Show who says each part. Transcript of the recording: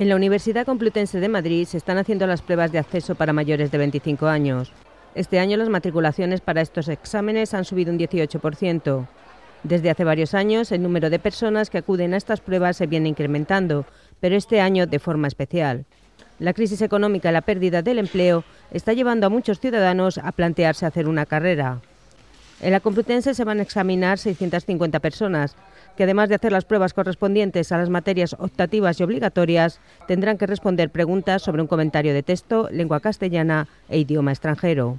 Speaker 1: En la Universidad Complutense de Madrid se están haciendo las pruebas de acceso para mayores de 25 años. Este año las matriculaciones para estos exámenes han subido un 18%. Desde hace varios años el número de personas que acuden a estas pruebas se viene incrementando, pero este año de forma especial. La crisis económica y la pérdida del empleo está llevando a muchos ciudadanos a plantearse hacer una carrera. En la Complutense se van a examinar 650 personas, que además de hacer las pruebas correspondientes a las materias optativas y obligatorias, tendrán que responder preguntas sobre un comentario de texto, lengua castellana e idioma extranjero.